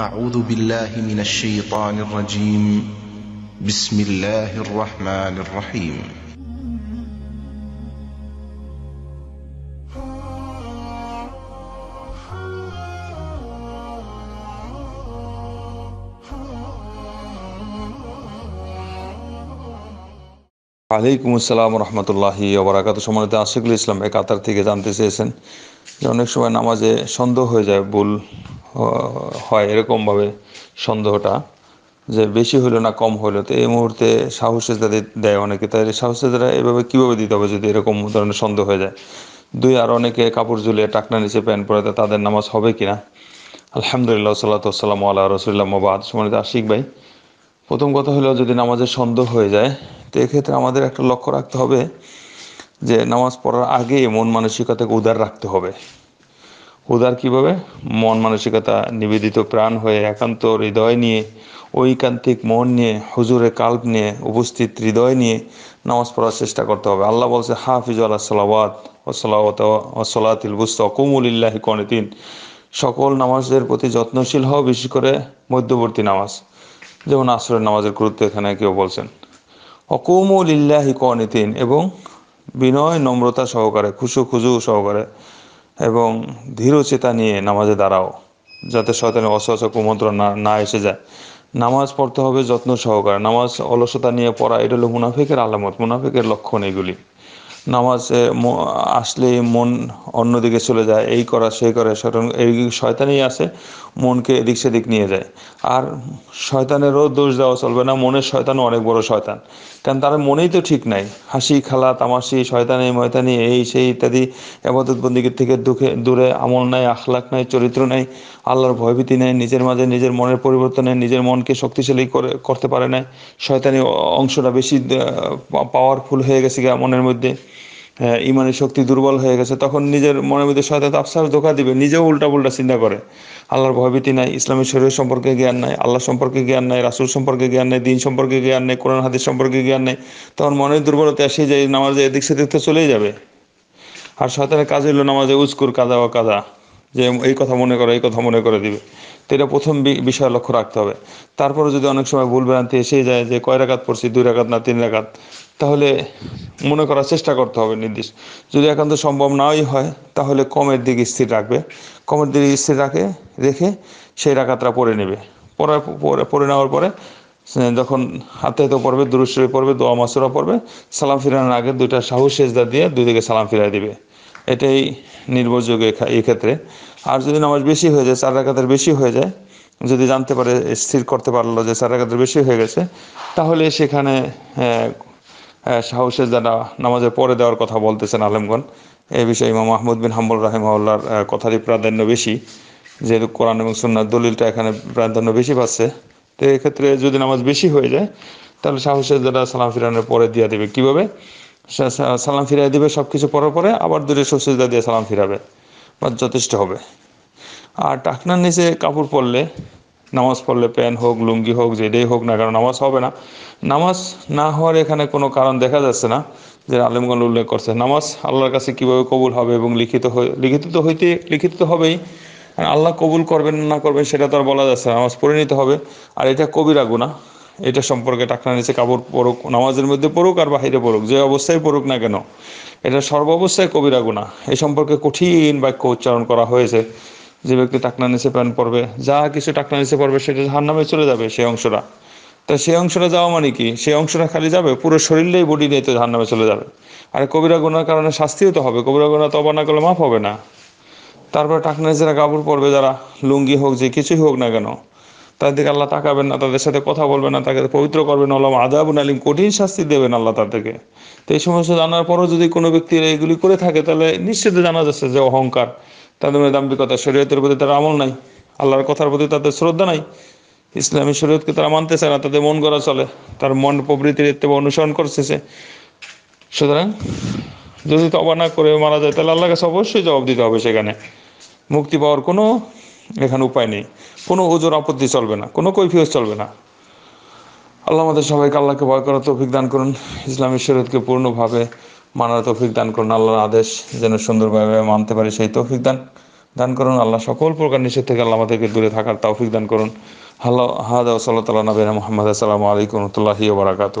أعوذ بالله من الشيطان الرجيم بسم الله الرحمن الرحيم আলাইকুম আসসালাম রহমতুল্লাহি ওবরাকাত সম্মানিত আশিকুল ইসলাম একাতার থেকে জানতে চেয়েছেন যে অনেক সময় নামাজে সন্দেহ হয়ে যায় ভুল হয় এরকমভাবে সন্দেহটা যে বেশি হইলো না কম হইলো তো এই মুহূর্তে সাহস যাদের দেয় অনেকে তাই সাহস যারা এভাবে কীভাবে দিতে হবে যদি এরকম ধরনের সন্দেহ হয়ে যায় দুই আর অনেকে কাপড় ঝুলিয়ে টাকনা নিচে প্যান্ট পরে তাদের নামাজ হবে কি না আলহামদুলিল্লাহ সাল্লাম আল্লাহ রসুল্লাহ মোবাদ সুমানিত আশিক ভাই প্রথম কথা হলো যদি নামাজের সন্দেহ হয়ে যায় তো এক্ষেত্রে আমাদের একটা লক্ষ্য রাখতে হবে যে নামাজ পড়ার আগে মন মানসিকতাকে উদার রাখতে হবে উদার কিভাবে মন মানসিকতা নিবেদিত প্রাণ হয়ে একান্ত হৃদয় নিয়ে ঐকান্তিক মন নিয়ে হুজুরে কাল্প নিয়ে উপস্থিত হৃদয় নিয়ে নামাজ পড়ার চেষ্টা করতে হবে আল্লাহ বলছে হাফিজ আল্লাহ সালাবাদ ওসলাওয়াত ওসলাতিল বুস্ত কুমুলিল্লাহি কনেতিন সকল নামাজদের প্রতি যত্নশীল হওয়া বেশি করে মধ্যবর্তী নামাজ যেমন আসরের নামাজের গুরুত্ব এখানে কেউ বলছেন অকুমুলিল্লাহি কনেতিন এবং বিনয় নম্রতা সহকারে খুশু খুজু সহকারে এবং ধীর চেতা নিয়ে নামাজে দাঁড়াও যাতে শয়তানের অসহ কুমন্ত্র না না এসে যায় নামাজ পড়তে হবে যত্ন সহকারে নামাজ অলসতা নিয়ে পড়া এটা হলো মুনাফিকের আলামত মুনাফিকের লক্ষণ এগুলি নামাজে আসলে মন অন্যদিকে চলে যায় এই করা সেই করা শয়তান এই শয়তানই আছে মনকে এদিক সেদিক নিয়ে যায় আর শয়তানেরও দোষ দেওয়া চলবে না মনের শয়তানও অনেক বড় শয়তান কারণ তার মনেই তো ঠিক নাই হাসি খালা তামাশি শয়তানি ময়তানি এই সেই ইত্যাদি আবাদত বন্দীগীর থেকে দুঃখে দূরে আমল নাই আখলাখ নাই চরিত্র নাই আল্লাহর ভয়ভীতি নেই নিজের মাঝে নিজের মনের পরিবর্তনে নিজের মনকে শক্তিশালী করে করতে পারে নাই শয়তানি অংশটা বেশি পাওয়ারফুল হয়ে গেছে মনের মধ্যে ইমানের শক্তি দুর্বল হয়ে গেছে তখন নিজের মনের মধ্যে শয়তান আফসার ধোকা দিবে নিজেও উল্টাপুল্টা চিন্তা করে আল্লাহর ভয়ভীতি নাই ইসলামের শরীর সম্পর্কে জ্ঞান নাই আল্লাহ সম্পর্কে জ্ঞান নাই রাসুল সম্পর্কে জ্ঞান নেই দিন সম্পর্কে জ্ঞান নেই কোরআন হাদিস সম্পর্কে জ্ঞান নেই তখন মনের দুর্বলতা এসে যায় নামাজে এদিক সেদিক তো চলেই যাবে আর সয়তানের কাজ হইলো নামাজে উস্কুর কাদা ও কাদা যে এই কথা মনে করে এই কথা মনে করে দিবে তো এটা প্রথম বিষয় লক্ষ্য রাখতে হবে তারপরে যদি অনেক সময় ভুল ভ্রান্তি এসেই যায় যে কয় রাখাত পড়ছি দুই রাখাত না তিন রাখাত তাহলে মনে করার চেষ্টা করতে হবে নির্দিষ্ট যদি একান্ত সম্ভব নাই হয় তাহলে কমের দিকে স্থির রাখবে কমের দিকে স্থির রাখে রেখে সেই রাখাতরা পরে নেবে পরার পরে পরে নেওয়ার পরে যখন হাতে পড়বে দুরুশ্বরী পড়বে দোয়া মাসুরা পড়বে সালাম ফিরানোর আগে দুইটা সাহু সেজদা দিয়ে দুই দিকে সালাম ফিরাই দিবে এটাই নির্ভরযোগ্য এই ক্ষেত্রে আর যদি নামাজ বেশি হয়ে যায় চার রাখাতের বেশি হয়ে যায় যদি জানতে পারে স্থির করতে পারলো যে চার রাখাতের বেশি হয়ে গেছে তাহলে সেখানে হ্যাঁ, সাহসে যারা নামাজে পরে দেওয়ার কথা বলতেছেন আলেমগণ এ বিষয়ে ইমাম মাহমুদ বিন হাম্বুল রাহিমাউল্লার কথারই প্রাধান্য বেশি যেহেতু কোরআন এবং সুন্নার দলিলটা এখানে প্রাধান্য বেশি পাচ্ছে তো এক্ষেত্রে যদি নামাজ বেশি হয়ে যায় তাহলে সাহসে যারা সালাম ফিরানোর পরে দিয়ে দেবে কীভাবে সালাম ফিরাই দেবে সব কিছু পরে পরে আবার দূরে সসিদা দিয়ে সালাম ফিরাবে বা যথেষ্ট হবে আর টাকনার নিচে কাপড় পরলে নামাজ পড়লে প্যান্ট হোক লুঙ্গি হোক যেটাই হোক না কেন নামাজ হবে না নামাজ না হওয়ার এখানে কোনো কারণ দেখা যাচ্ছে না যে আলিমগঞ্জ উল্লেখ করছে নামাজ আল্লাহর কাছে কীভাবে কবুল হবে এবং লিখিত হয়ে লিখিত তো হইতে লিখিত তো হবেই আল্লাহ কবুল করবেন না করবেন সেটা তো আর বলা যাচ্ছে না নামাজ পড়ে নিতে হবে আর এটা কবিরা গুণা এটা সম্পর্কে টাকা নিচে কাপড় পড়ুক নামাজের মধ্যে পড়ুক আর বাহিরে পড়ুক যে অবস্থায় পড়ুক না কেন এটা সর্ব অবস্থায় কবিরা গুণা এ সম্পর্কে কঠিন বাক্য উচ্চারণ করা হয়েছে যে ব্যক্তি টাকনা নিচে প্যান পড়বে যা কিছু টাকনা নিচে পড়বে সেটা হার নামে চলে যাবে সেই অংশটা তা সেই অংশটা যাওয়া মানে কি সেই অংশটা খালি যাবে পুরো শরীরটাই বডি নিয়ে তো ধার নামে চলে যাবে আর কবিরা গোনার কারণে শাস্তিও তো হবে কবিরা গোনা তো না করলে মাফ হবে না তারপরে টাকনা যারা কাপড় পরবে যারা লুঙ্গি হোক যে কিছুই হোক না কেন তাদের দিকে আল্লাহ তাকাবেন না তাদের সাথে কথা বলবেন না তাকে পবিত্র করবেন আল্লাহ আদাব আলিম কঠিন শাস্তি দেবেন আল্লাহ তাদেরকে তো এই সমস্ত জানার পরও যদি কোনো ব্যক্তি এগুলি করে থাকে তাহলে নিশ্চিত জানা যাচ্ছে যে অহংকার তাদের মধ্যে দাম্ভিকতা শরীয়তের প্রতি তার আমল নাই আল্লাহর কথার প্রতি তাদের শ্রদ্ধা নাই ইসলামী শরীয়তকে তারা মানতে চায় না তাদের মন গড়া চলে তার মন প্রবৃত্তির অনুসরণ অনুসরণ করতেছে সুতরাং যদি তবা না করে মারা যায় তাহলে আল্লাহ কাছে অবশ্যই জবাব দিতে হবে সেখানে মুক্তি পাওয়ার কোনো এখানে উপায় নেই কোনো ওজোর আপত্তি চলবে না কোনো কৈফিয়ত চলবে না আল্লাহ আমাদের সবাইকে আল্লাহকে ভয় করার তৌফিক দান করুন ইসলামী শরীয়তকে পূর্ণভাবে মানার তৌফিক দান করুন আল্লাহর আদেশ যেন সুন্দরভাবে মানতে পারি সেই তৌফিক দান দান করুন আল্লাহ সকল প্রকার নিষেধ থেকে আল্লাহ আমাদেরকে দূরে থাকার তৌফিক দান করুন হালো হাদ সাল্লাহ নবীন মোহাম্মদ আসসালামু আলাইকুম রহমতুল্লাহি বারাকাতু